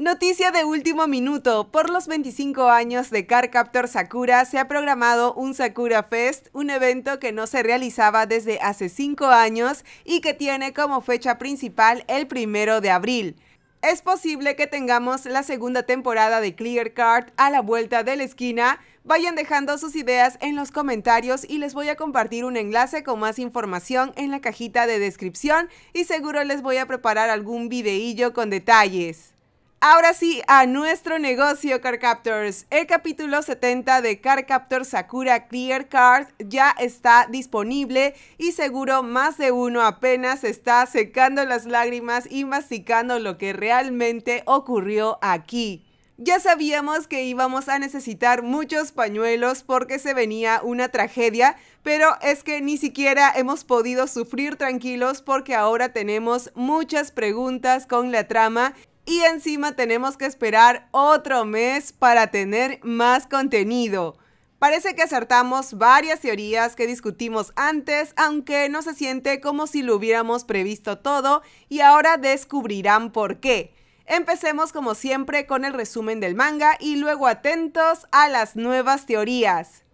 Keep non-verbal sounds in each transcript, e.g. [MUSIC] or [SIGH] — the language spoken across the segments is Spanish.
Noticia de último minuto. Por los 25 años de Car Captor Sakura se ha programado un Sakura Fest, un evento que no se realizaba desde hace 5 años y que tiene como fecha principal el primero de abril. Es posible que tengamos la segunda temporada de Clear Card a la vuelta de la esquina. Vayan dejando sus ideas en los comentarios y les voy a compartir un enlace con más información en la cajita de descripción y seguro les voy a preparar algún videillo con detalles. Ahora sí, a nuestro negocio Captors. El capítulo 70 de Captor Sakura Clear Card ya está disponible y seguro más de uno apenas está secando las lágrimas y masticando lo que realmente ocurrió aquí. Ya sabíamos que íbamos a necesitar muchos pañuelos porque se venía una tragedia, pero es que ni siquiera hemos podido sufrir tranquilos porque ahora tenemos muchas preguntas con la trama y encima tenemos que esperar otro mes para tener más contenido. Parece que acertamos varias teorías que discutimos antes, aunque no se siente como si lo hubiéramos previsto todo y ahora descubrirán por qué. Empecemos como siempre con el resumen del manga y luego atentos a las nuevas teorías.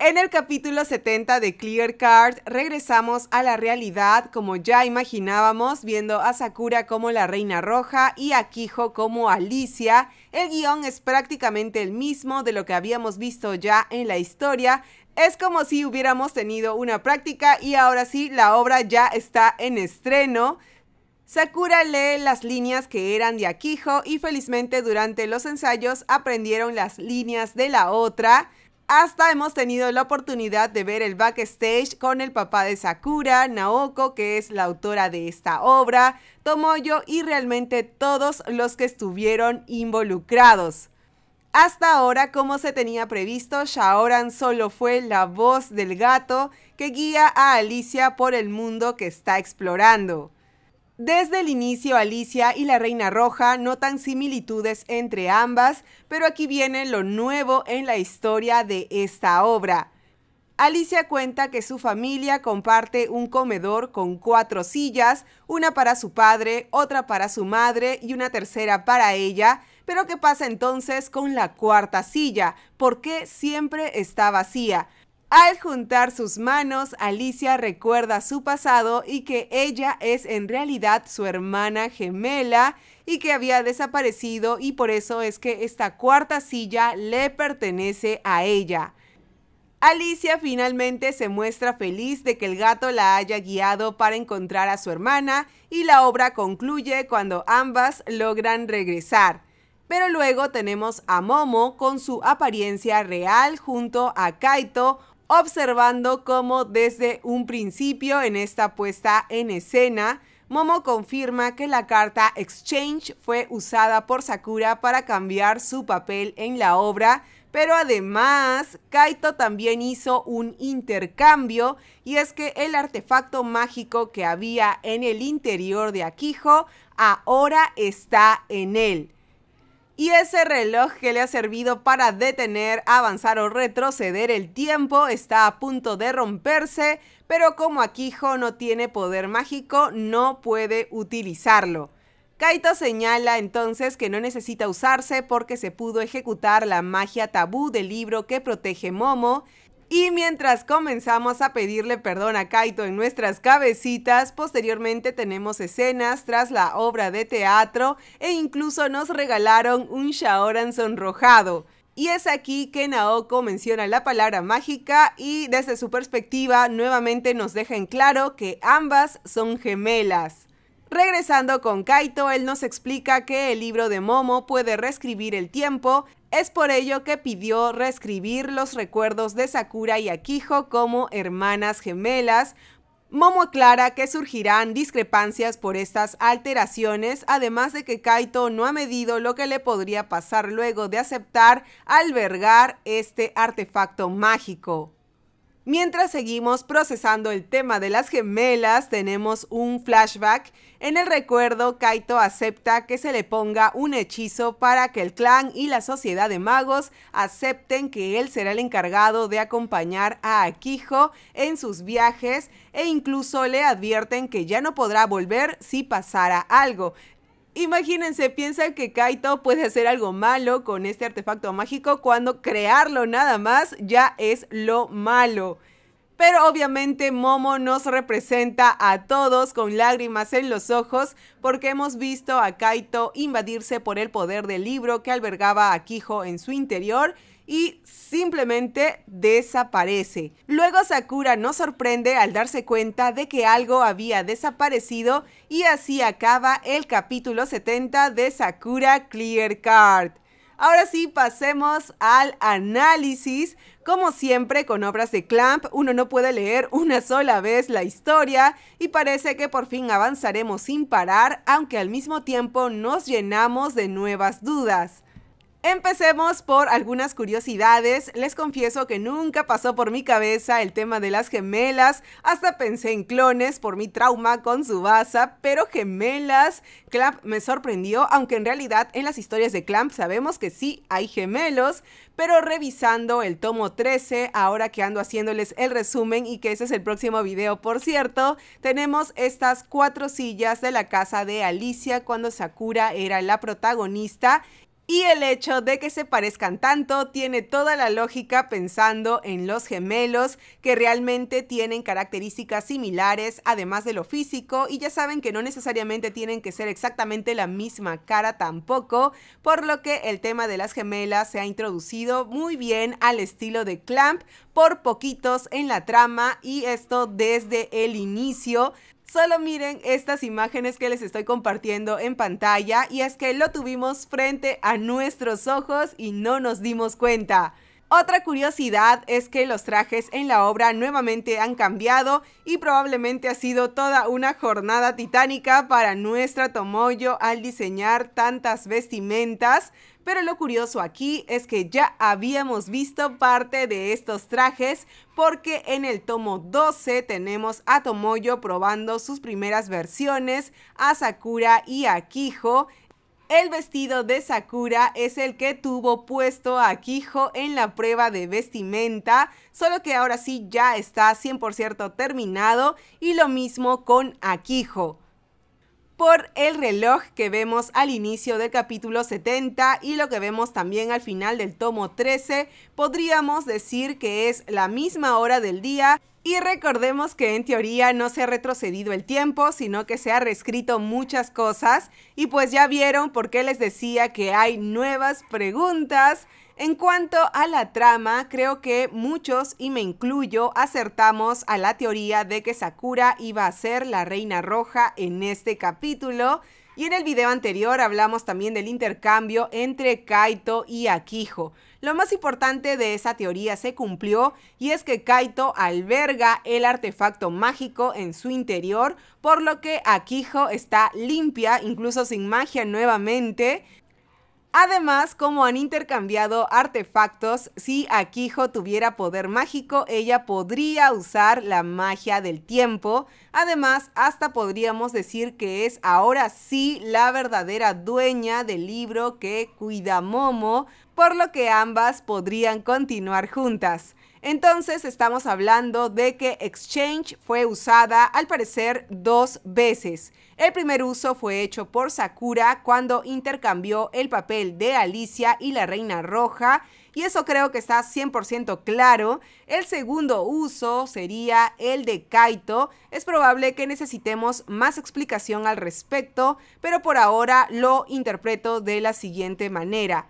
En el capítulo 70 de Clear Card regresamos a la realidad como ya imaginábamos, viendo a Sakura como la Reina Roja y a Kijo como Alicia. El guión es prácticamente el mismo de lo que habíamos visto ya en la historia. Es como si hubiéramos tenido una práctica y ahora sí la obra ya está en estreno. Sakura lee las líneas que eran de Akijo y felizmente durante los ensayos aprendieron las líneas de la otra. Hasta hemos tenido la oportunidad de ver el backstage con el papá de Sakura, Naoko, que es la autora de esta obra, Tomoyo y realmente todos los que estuvieron involucrados. Hasta ahora, como se tenía previsto, Shaoran solo fue la voz del gato que guía a Alicia por el mundo que está explorando. Desde el inicio, Alicia y la Reina Roja notan similitudes entre ambas, pero aquí viene lo nuevo en la historia de esta obra. Alicia cuenta que su familia comparte un comedor con cuatro sillas, una para su padre, otra para su madre y una tercera para ella, pero ¿qué pasa entonces con la cuarta silla? ¿Por qué siempre está vacía? Al juntar sus manos, Alicia recuerda su pasado y que ella es en realidad su hermana gemela y que había desaparecido y por eso es que esta cuarta silla le pertenece a ella. Alicia finalmente se muestra feliz de que el gato la haya guiado para encontrar a su hermana y la obra concluye cuando ambas logran regresar. Pero luego tenemos a Momo con su apariencia real junto a Kaito observando cómo desde un principio en esta puesta en escena, Momo confirma que la carta Exchange fue usada por Sakura para cambiar su papel en la obra, pero además Kaito también hizo un intercambio y es que el artefacto mágico que había en el interior de Akijo ahora está en él. Y ese reloj que le ha servido para detener, avanzar o retroceder el tiempo está a punto de romperse, pero como Akijo no tiene poder mágico, no puede utilizarlo. Kaito señala entonces que no necesita usarse porque se pudo ejecutar la magia tabú del libro que protege Momo y mientras comenzamos a pedirle perdón a Kaito en nuestras cabecitas, posteriormente tenemos escenas tras la obra de teatro e incluso nos regalaron un Shaoran sonrojado. Y es aquí que Naoko menciona la palabra mágica y desde su perspectiva nuevamente nos deja en claro que ambas son gemelas. Regresando con Kaito, él nos explica que el libro de Momo puede reescribir el tiempo, es por ello que pidió reescribir los recuerdos de Sakura y Akiho como hermanas gemelas. Momo aclara que surgirán discrepancias por estas alteraciones, además de que Kaito no ha medido lo que le podría pasar luego de aceptar albergar este artefacto mágico. Mientras seguimos procesando el tema de las gemelas, tenemos un flashback. En el recuerdo, Kaito acepta que se le ponga un hechizo para que el clan y la sociedad de magos acepten que él será el encargado de acompañar a Akiho en sus viajes e incluso le advierten que ya no podrá volver si pasara algo. Imagínense, piensa que Kaito puede hacer algo malo con este artefacto mágico cuando crearlo nada más ya es lo malo. Pero obviamente Momo nos representa a todos con lágrimas en los ojos porque hemos visto a Kaito invadirse por el poder del libro que albergaba a Kijo en su interior y simplemente desaparece. Luego Sakura nos sorprende al darse cuenta de que algo había desaparecido y así acaba el capítulo 70 de Sakura Clear Card. Ahora sí, pasemos al análisis. Como siempre con obras de Clamp, uno no puede leer una sola vez la historia y parece que por fin avanzaremos sin parar, aunque al mismo tiempo nos llenamos de nuevas dudas. Empecemos por algunas curiosidades. Les confieso que nunca pasó por mi cabeza el tema de las gemelas. Hasta pensé en clones por mi trauma con Subasa, pero gemelas, Clamp me sorprendió, aunque en realidad en las historias de Clamp sabemos que sí hay gemelos, pero revisando el tomo 13, ahora que ando haciéndoles el resumen y que ese es el próximo video, por cierto, tenemos estas cuatro sillas de la casa de Alicia cuando Sakura era la protagonista y el hecho de que se parezcan tanto tiene toda la lógica pensando en los gemelos que realmente tienen características similares además de lo físico y ya saben que no necesariamente tienen que ser exactamente la misma cara tampoco, por lo que el tema de las gemelas se ha introducido muy bien al estilo de Clamp por poquitos en la trama y esto desde el inicio Solo miren estas imágenes que les estoy compartiendo en pantalla y es que lo tuvimos frente a nuestros ojos y no nos dimos cuenta. Otra curiosidad es que los trajes en la obra nuevamente han cambiado y probablemente ha sido toda una jornada titánica para nuestra Tomoyo al diseñar tantas vestimentas, pero lo curioso aquí es que ya habíamos visto parte de estos trajes porque en el tomo 12 tenemos a Tomoyo probando sus primeras versiones, a Sakura y a Kijo el vestido de Sakura es el que tuvo puesto a Kijo en la prueba de vestimenta, solo que ahora sí ya está 100% terminado y lo mismo con Akijo por el reloj que vemos al inicio del capítulo 70 y lo que vemos también al final del tomo 13, podríamos decir que es la misma hora del día y recordemos que en teoría no se ha retrocedido el tiempo, sino que se ha reescrito muchas cosas y pues ya vieron por qué les decía que hay nuevas preguntas en cuanto a la trama, creo que muchos, y me incluyo, acertamos a la teoría de que Sakura iba a ser la Reina Roja en este capítulo. Y en el video anterior hablamos también del intercambio entre Kaito y Akiho. Lo más importante de esa teoría se cumplió y es que Kaito alberga el artefacto mágico en su interior, por lo que Akiho está limpia, incluso sin magia nuevamente. Además, como han intercambiado artefactos, si Akiho tuviera poder mágico, ella podría usar la magia del tiempo. Además, hasta podríamos decir que es ahora sí la verdadera dueña del libro que cuida Momo, por lo que ambas podrían continuar juntas. Entonces estamos hablando de que Exchange fue usada al parecer dos veces. El primer uso fue hecho por Sakura cuando intercambió el papel de Alicia y la Reina Roja y eso creo que está 100% claro. El segundo uso sería el de Kaito. Es probable que necesitemos más explicación al respecto, pero por ahora lo interpreto de la siguiente manera.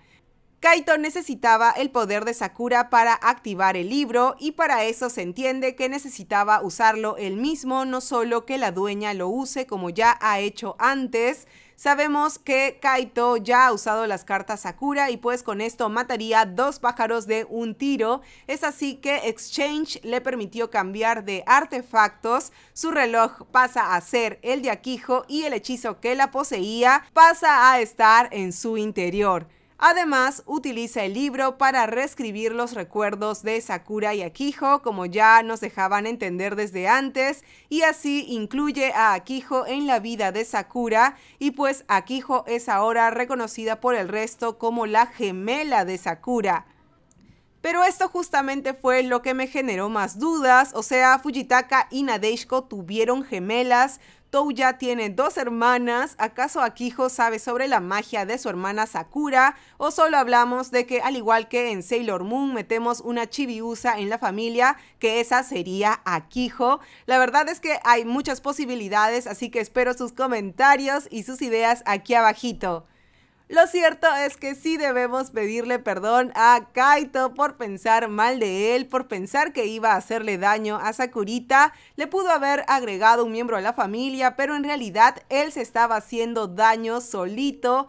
Kaito necesitaba el poder de Sakura para activar el libro y para eso se entiende que necesitaba usarlo él mismo, no solo que la dueña lo use como ya ha hecho antes. Sabemos que Kaito ya ha usado las cartas Sakura y pues con esto mataría dos pájaros de un tiro. Es así que Exchange le permitió cambiar de artefactos, su reloj pasa a ser el de Aquijo y el hechizo que la poseía pasa a estar en su interior. Además, utiliza el libro para reescribir los recuerdos de Sakura y Akiho, como ya nos dejaban entender desde antes, y así incluye a Akiho en la vida de Sakura, y pues Akiho es ahora reconocida por el resto como la gemela de Sakura. Pero esto justamente fue lo que me generó más dudas, o sea, Fujitaka y Nadeshiko tuvieron gemelas, Touya tiene dos hermanas. ¿Acaso Akijo sabe sobre la magia de su hermana Sakura? ¿O solo hablamos de que, al igual que en Sailor Moon, metemos una chibiusa en la familia, que esa sería Akijo? La verdad es que hay muchas posibilidades, así que espero sus comentarios y sus ideas aquí abajito. Lo cierto es que sí debemos pedirle perdón a Kaito por pensar mal de él, por pensar que iba a hacerle daño a Sakurita. Le pudo haber agregado un miembro a la familia, pero en realidad él se estaba haciendo daño solito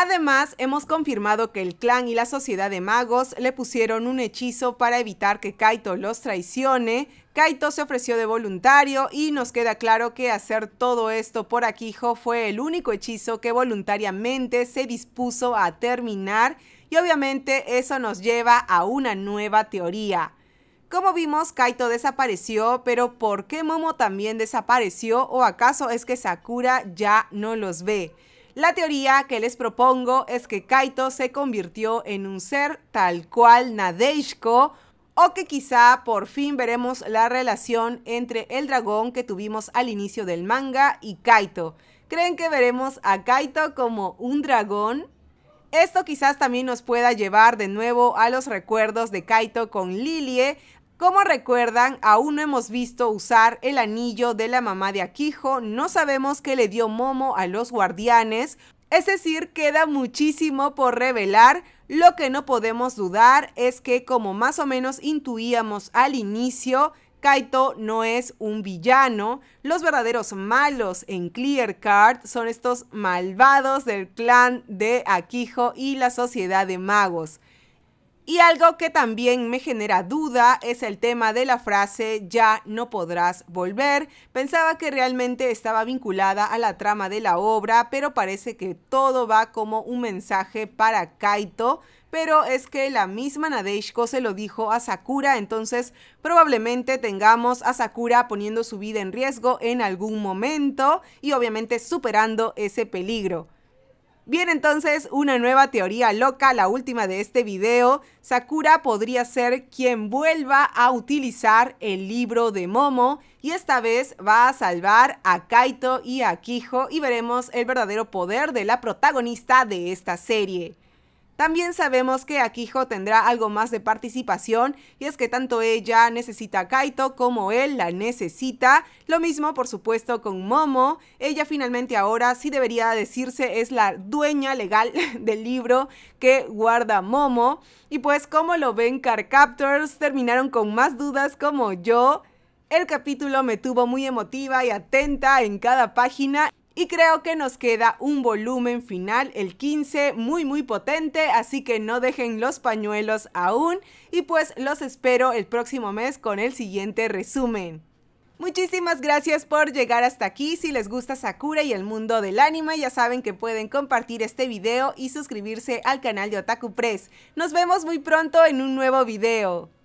Además, hemos confirmado que el clan y la sociedad de magos le pusieron un hechizo para evitar que Kaito los traicione. Kaito se ofreció de voluntario y nos queda claro que hacer todo esto por Akijo fue el único hechizo que voluntariamente se dispuso a terminar y obviamente eso nos lleva a una nueva teoría. Como vimos, Kaito desapareció, pero ¿por qué Momo también desapareció o acaso es que Sakura ya no los ve? La teoría que les propongo es que Kaito se convirtió en un ser tal cual Nadeshko, o que quizá por fin veremos la relación entre el dragón que tuvimos al inicio del manga y Kaito. ¿Creen que veremos a Kaito como un dragón? Esto quizás también nos pueda llevar de nuevo a los recuerdos de Kaito con Lilie, como recuerdan, aún no hemos visto usar el anillo de la mamá de Akijo, no sabemos qué le dio Momo a los guardianes, es decir, queda muchísimo por revelar. Lo que no podemos dudar es que, como más o menos intuíamos al inicio, Kaito no es un villano. Los verdaderos malos en Clear Card son estos malvados del clan de Akijo y la sociedad de magos. Y algo que también me genera duda es el tema de la frase ya no podrás volver. Pensaba que realmente estaba vinculada a la trama de la obra, pero parece que todo va como un mensaje para Kaito, pero es que la misma Nadeshiko se lo dijo a Sakura, entonces probablemente tengamos a Sakura poniendo su vida en riesgo en algún momento y obviamente superando ese peligro. Bien, entonces, una nueva teoría loca, la última de este video. Sakura podría ser quien vuelva a utilizar el libro de Momo y esta vez va a salvar a Kaito y a Kijo y veremos el verdadero poder de la protagonista de esta serie. También sabemos que Akiho tendrá algo más de participación y es que tanto ella necesita a Kaito como él la necesita. Lo mismo por supuesto con Momo. Ella finalmente ahora sí debería decirse es la dueña legal [LAUGHS] del libro que guarda Momo. Y pues como lo ven Carcaptors terminaron con más dudas como yo. El capítulo me tuvo muy emotiva y atenta en cada página y creo que nos queda un volumen final, el 15, muy muy potente, así que no dejen los pañuelos aún y pues los espero el próximo mes con el siguiente resumen. Muchísimas gracias por llegar hasta aquí. Si les gusta Sakura y el mundo del anime, ya saben que pueden compartir este video y suscribirse al canal de Otaku Press. Nos vemos muy pronto en un nuevo video.